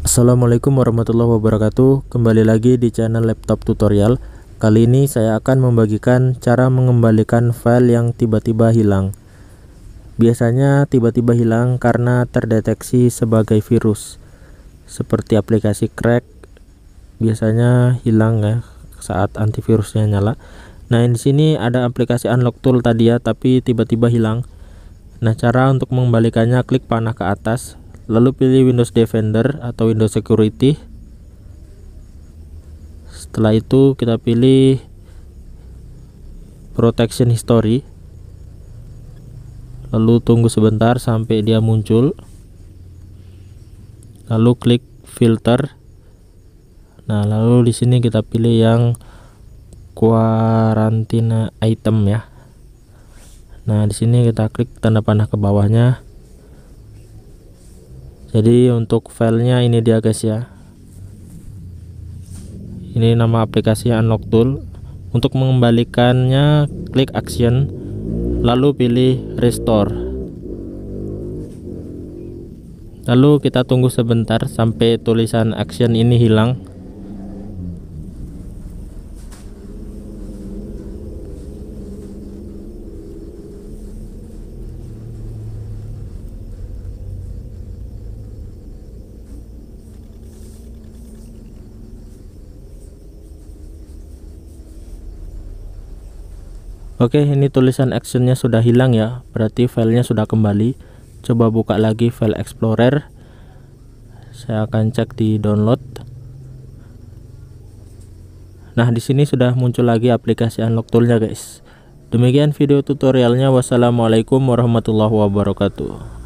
Assalamualaikum warahmatullahi wabarakatuh Kembali lagi di channel laptop tutorial Kali ini saya akan membagikan cara mengembalikan file yang tiba-tiba hilang Biasanya tiba-tiba hilang karena terdeteksi sebagai virus Seperti aplikasi crack Biasanya hilang ya saat antivirusnya nyala Nah di sini ada aplikasi unlock tool tadi ya tapi tiba-tiba hilang Nah cara untuk mengembalikannya klik panah ke atas lalu pilih Windows Defender atau Windows Security setelah itu kita pilih protection history lalu tunggu sebentar sampai dia muncul lalu klik filter nah lalu di sini kita pilih yang karantina item ya nah di sini kita klik tanda panah ke bawahnya jadi untuk filenya ini dia guys ya ini nama aplikasinya unlock tool untuk mengembalikannya klik action lalu pilih restore lalu kita tunggu sebentar sampai tulisan action ini hilang Oke ini tulisan actionnya sudah hilang ya berarti filenya sudah kembali coba buka lagi file explorer saya akan cek di download nah di sini sudah muncul lagi aplikasi unlock toolnya guys demikian video tutorialnya wassalamualaikum warahmatullahi wabarakatuh